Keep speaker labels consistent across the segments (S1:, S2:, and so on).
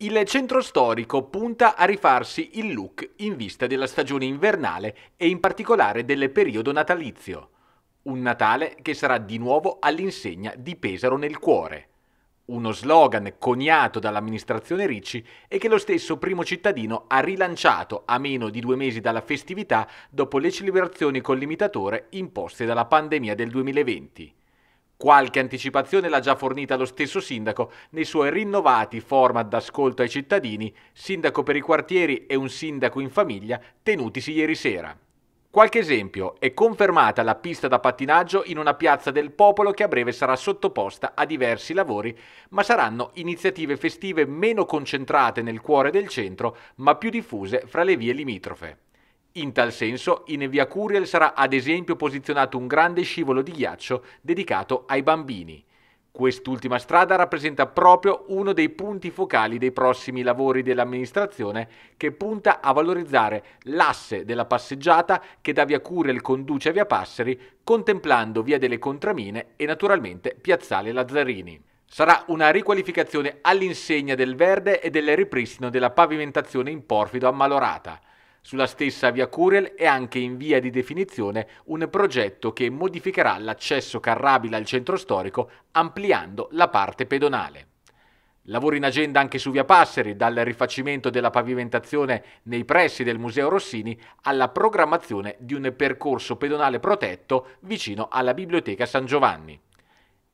S1: Il centro storico punta a rifarsi il look in vista della stagione invernale e in particolare del periodo natalizio. Un Natale che sarà di nuovo all'insegna di Pesaro nel cuore. Uno slogan coniato dall'amministrazione Ricci e che lo stesso primo cittadino ha rilanciato a meno di due mesi dalla festività dopo le celebrazioni col limitatore imposte dalla pandemia del 2020. Qualche anticipazione l'ha già fornita lo stesso sindaco nei suoi rinnovati format d'ascolto ai cittadini, sindaco per i quartieri e un sindaco in famiglia, tenutisi ieri sera. Qualche esempio, è confermata la pista da pattinaggio in una piazza del popolo che a breve sarà sottoposta a diversi lavori, ma saranno iniziative festive meno concentrate nel cuore del centro, ma più diffuse fra le vie limitrofe. In tal senso, in via Curiel sarà ad esempio posizionato un grande scivolo di ghiaccio dedicato ai bambini. Quest'ultima strada rappresenta proprio uno dei punti focali dei prossimi lavori dell'amministrazione che punta a valorizzare l'asse della passeggiata che da via Curiel conduce a via Passeri, contemplando via delle Contramine e naturalmente piazzale Lazzarini. Sarà una riqualificazione all'insegna del verde e del ripristino della pavimentazione in porfido ammalorata. Sulla stessa via Curiel è anche in via di definizione un progetto che modificherà l'accesso carrabile al centro storico ampliando la parte pedonale. Lavori in agenda anche su Via Passeri, dal rifacimento della pavimentazione nei pressi del Museo Rossini alla programmazione di un percorso pedonale protetto vicino alla Biblioteca San Giovanni.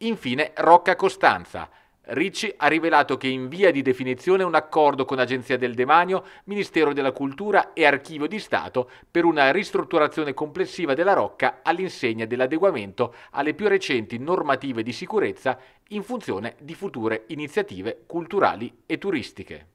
S1: Infine Rocca Costanza, Ricci ha rivelato che in via di definizione un accordo con Agenzia del Demanio, Ministero della Cultura e Archivio di Stato per una ristrutturazione complessiva della Rocca all'insegna dell'adeguamento alle più recenti normative di sicurezza in funzione di future iniziative culturali e turistiche.